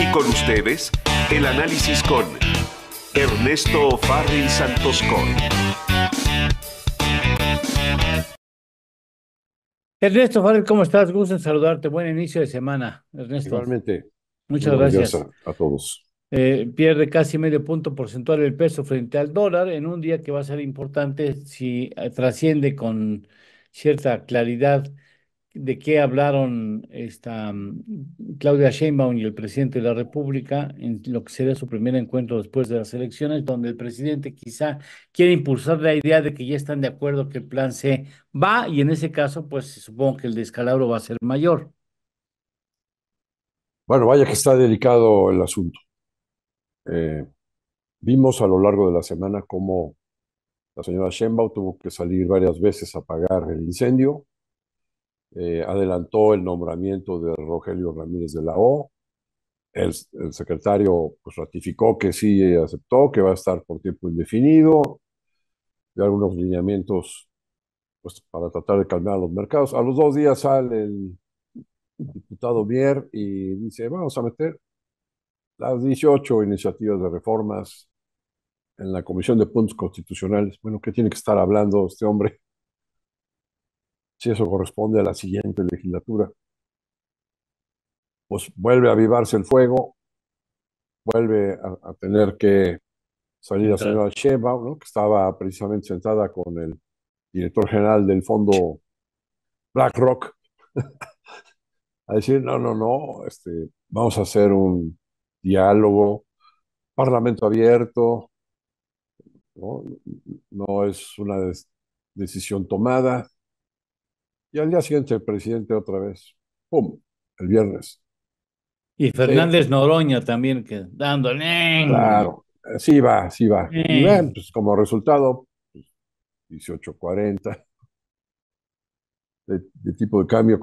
Y con ustedes, el análisis con Ernesto Santos Santoscon. Ernesto Farri, ¿cómo estás? Gusto en saludarte. Buen inicio de semana, Ernesto. Igualmente. Muchas gracias. A, a todos. Eh, pierde casi medio punto porcentual el peso frente al dólar en un día que va a ser importante si eh, trasciende con cierta claridad de qué hablaron esta, mm, Claudia Sheinbaum y el presidente de la República en lo que sería su primer encuentro después de las elecciones, donde el presidente quizá quiere impulsar la idea de que ya están de acuerdo que el plan C va y en ese caso, pues supongo que el descalabro va a ser mayor. Bueno, vaya que está dedicado el asunto. Eh, vimos a lo largo de la semana cómo la señora Sheinbaum tuvo que salir varias veces a apagar el incendio eh, adelantó el nombramiento de Rogelio Ramírez de la O. El, secretario pues, ratificó que sí aceptó, que va a estar por tiempo indefinido, de algunos lineamientos pues, para tratar de calmar los mercados. A los dos días sale el diputado Mier y dice, vamos a meter las 18 iniciativas de reformas en la Comisión de Puntos Constitucionales. Bueno, ¿qué tiene que estar hablando este hombre? si eso corresponde a la siguiente legislatura. Pues vuelve a avivarse el fuego, vuelve a, tener que salir la señora Sheba, que estaba precisamente sentada con el director general del fondo BlackRock, a decir, no, no, no, este, vamos a hacer un diálogo, parlamento abierto, no, es una decisión tomada, y al día siguiente el presidente otra vez. ¡Pum! El viernes. Y Fernández Noroña también, que dándole. Claro, sí va, sí va. Y pues como resultado, 18.40 pues, de, de tipo de cambio.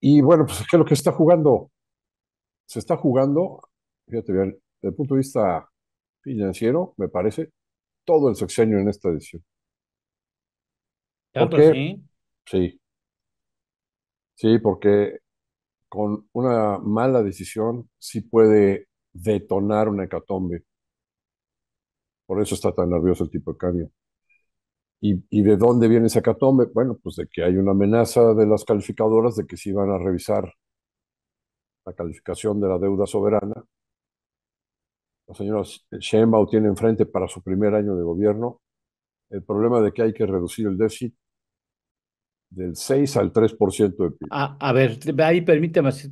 Y bueno, pues ¿qué es lo que está jugando? Se está jugando, fíjate bien, desde el punto de vista financiero, me parece, todo el sexenio en esta edición. Sí. Sí, porque con una mala decisión sí puede detonar una hecatombe. Por eso está tan nervioso el tipo de cambio. ¿Y, de dónde viene esa hecatombe? Bueno, pues de que hay una amenaza de las calificadoras de que sí van a revisar la calificación de la deuda soberana. La señora Sheinbaum tiene enfrente para su primer año de gobierno el problema de que hay que reducir el déficit del 6 al 3% de PIB. A, ver, ahí permítame hacer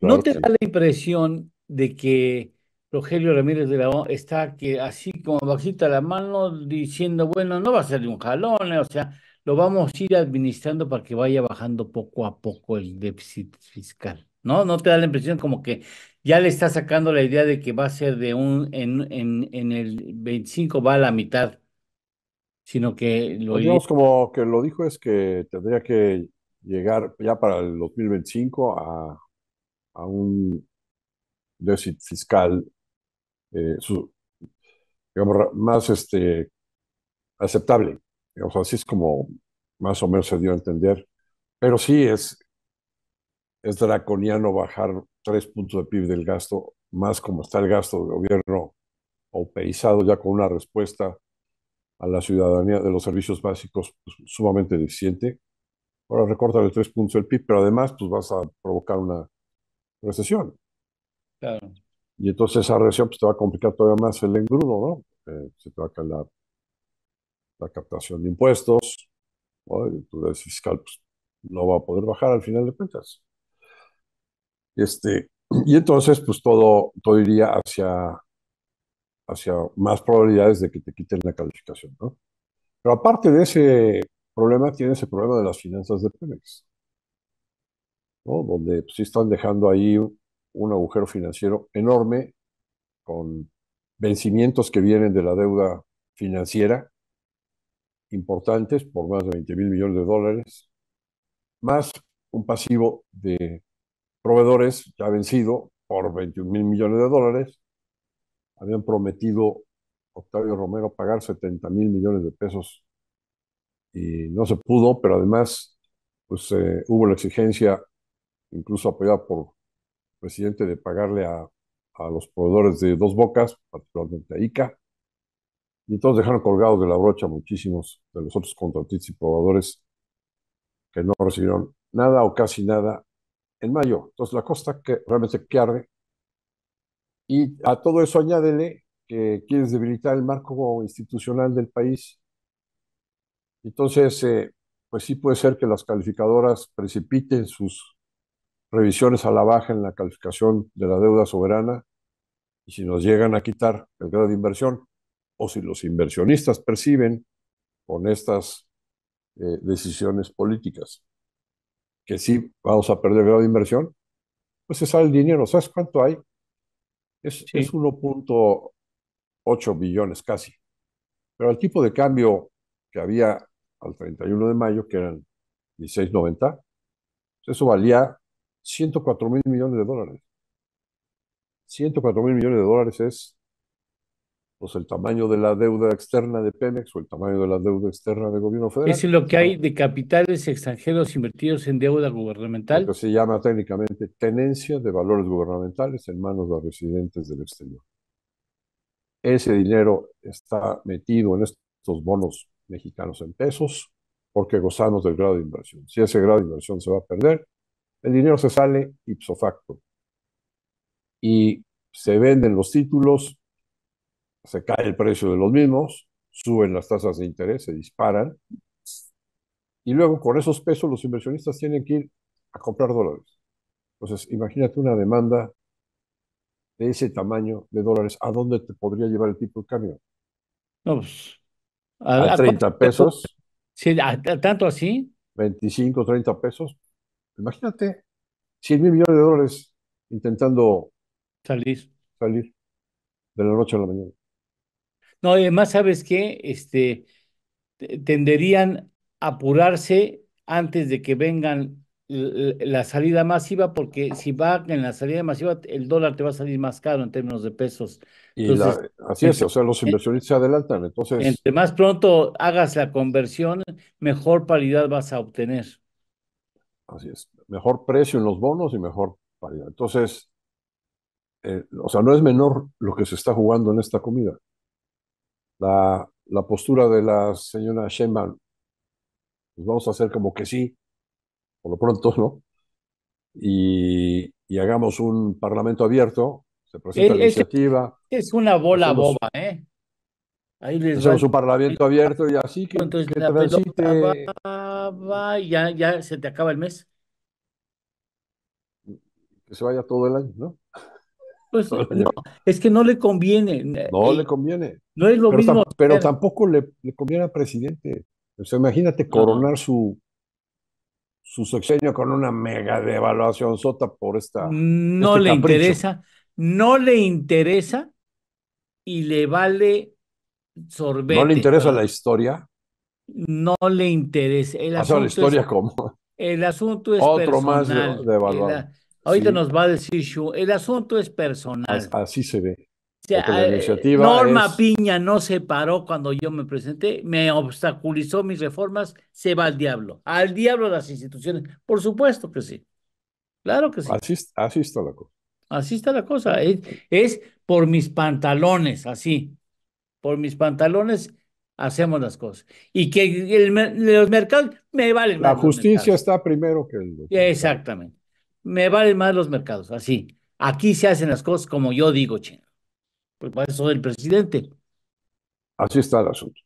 ¿No te da la impresión de que Rogelio Ramírez de la O está que así como bajita la mano diciendo, bueno, no va a ser de un jalón, o sea, lo vamos a ir administrando para que vaya bajando poco a poco el déficit fiscal? ¿No? ¿No te da la impresión como que ya le está sacando la idea de que va a ser de un, en, en, en el 25 va a la mitad sino que lo... Pues digamos como que lo dijo es que tendría que llegar ya para el 2025 a, a un déficit fiscal eh, digamos, más este, aceptable. O así es como más o menos se dio a entender. Pero sí es, es draconiano bajar tres puntos de PIB del gasto, más como está el gasto del gobierno o ya con una respuesta a la ciudadanía de los servicios básicos pues, sumamente deficiente. Ahora el tres puntos el PIB, pero además pues vas a provocar una recesión. Y entonces esa recesión pues, te va a complicar todavía más el engrudo, ¿no? Eh, se te va a caer la, captación de impuestos, tu Y fiscal pues, no va a poder bajar al final de cuentas. Este, y entonces, pues todo, todo iría hacia hacia más probabilidades de que te quiten la calificación, Pero aparte de ese problema, tiene ese problema de las finanzas de Pemex, Donde pues, sí están dejando ahí un agujero financiero enorme con vencimientos que vienen de la deuda financiera importantes por más de 20 mil millones de dólares, más un pasivo de proveedores ya vencido por 21 mil millones de dólares, habían prometido Octavio Romero pagar 70 mil millones de pesos y no se pudo, pero además pues, eh, hubo la exigencia, incluso apoyada por el presidente, de pagarle a, a los proveedores de Dos Bocas, particularmente a ICA, y entonces dejaron colgados de la brocha muchísimos de los otros contratistas y proveedores que no recibieron nada o casi nada en mayo. Entonces la costa que realmente que arde y a todo eso añádele que quieres debilitar el marco institucional del país. Entonces, eh, pues sí puede ser que las calificadoras precipiten sus revisiones a la baja en la calificación de la deuda soberana y si nos llegan a quitar el grado de inversión o si los inversionistas perciben con estas eh, decisiones políticas que sí vamos a perder el grado de inversión, pues se sale el dinero. ¿Sabes cuánto hay? Es, 1.8 billones casi. Pero el tipo de cambio que había al 31 de mayo, que eran 16.90, pues eso valía 104 mil millones de dólares. 104 mil millones de dólares es pues el tamaño de la deuda externa de Pemex o el tamaño de la deuda externa del gobierno federal. Es lo que hay de capitales extranjeros invertidos en deuda gubernamental. eso se llama técnicamente tenencia de valores gubernamentales en manos de residentes del exterior. Ese dinero está metido en estos bonos mexicanos en pesos porque gozamos del grado de inversión. Si ese grado de inversión se va a perder, el dinero se sale ipso facto. Y se venden los títulos se cae el precio de los mismos, suben las tasas de interés, se disparan, y luego con esos pesos los inversionistas tienen que ir a comprar dólares. Entonces, imagínate una demanda de ese tamaño de dólares, ¿a dónde te podría llevar el tipo de cambio? No, pues, a, 30 pesos. tanto así. 25, 30 pesos. Imagínate 100 mil millones de dólares intentando salir. salir de la noche a la mañana. No, además, ¿sabes qué? Este, tenderían a apurarse antes de que vengan la salida masiva, porque si va en la salida masiva, el dólar te va a salir más caro en términos de pesos. así es, o sea, los inversionistas se adelantan. Entonces, entre más pronto hagas la conversión, mejor paridad vas a obtener. Así es, mejor precio en los bonos y mejor paridad. Entonces, eh, o sea, no es menor lo que se está jugando en esta comida la, la postura de la señora Sheinbaum. Pues vamos a hacer como que sí, por lo pronto, ¿no? Y, hagamos un parlamento abierto, se presenta la iniciativa. Es una bola boba, ¿eh? Ahí hacemos un parlamento abierto y así que, entonces la ya se te acaba el mes. Que se vaya todo el año, ¿no? Pues, es que no le conviene. Eh, no le eh, conviene. No es lo pero mismo. pero tampoco le, conviene al presidente. imagínate coronar su su sexenio con una mega devaluación sota por esta. No este le interesa, no le interesa y le vale sorber. ¿No le interesa la historia? No le interesa. El la historia es, como. El asunto es Otro más de, Ahorita nos va a decir Shu, el asunto es personal. Así se ve. Eh, Norma Piña no se paró cuando yo me presenté, me obstaculizó mis reformas, se va al diablo. Al diablo las instituciones. Por supuesto que sí. Claro que sí. Así, está la cosa. Así está la cosa. Es, por mis pantalones, así. Por mis pantalones hacemos las cosas. Y que los mercados me valen. La justicia está primero que el. Exactamente me valen más los mercados, así. Aquí se hacen las cosas como yo digo, chino. Pues para eso el presidente. Así está el asunto.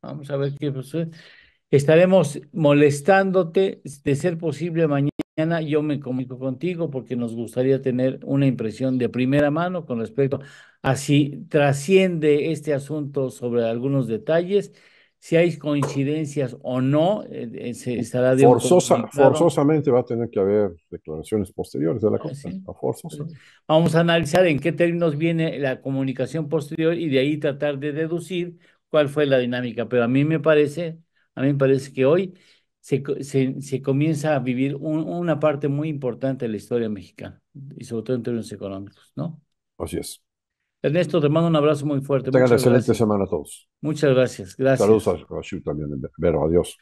Vamos a ver qué sucede. Pues, eh, estaremos molestándote, de ser posible mañana yo me comunico contigo porque nos gustaría tener una impresión de primera mano con respecto a si trasciende este asunto sobre algunos detalles si hay coincidencias o no, eh, eh, se mm, estará de Forzosa, Forzosamente va a tener que haber declaraciones posteriores de la ah, cosa. Pues, vamos a analizar en qué términos viene la comunicación posterior y de ahí tratar de deducir cuál fue la dinámica. Pero a mí me parece, a mí me parece que hoy se, comienza a vivir una parte muy importante de la historia mexicana y sobre todo en términos económicos, ¿no? Así es. Ernesto, te mando un abrazo muy fuerte. Tengan excelente semana a todos. Muchas gracias. Gracias. Saludos a Rashid también. pero adiós.